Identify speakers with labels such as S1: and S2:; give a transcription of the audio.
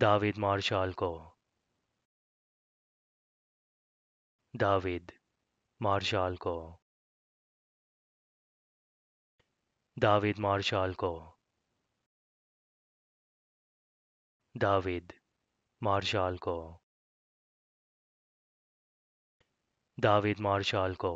S1: David marshal को David marshal को David marshal को दाविद मार्शाल को दाविद मार्शाल को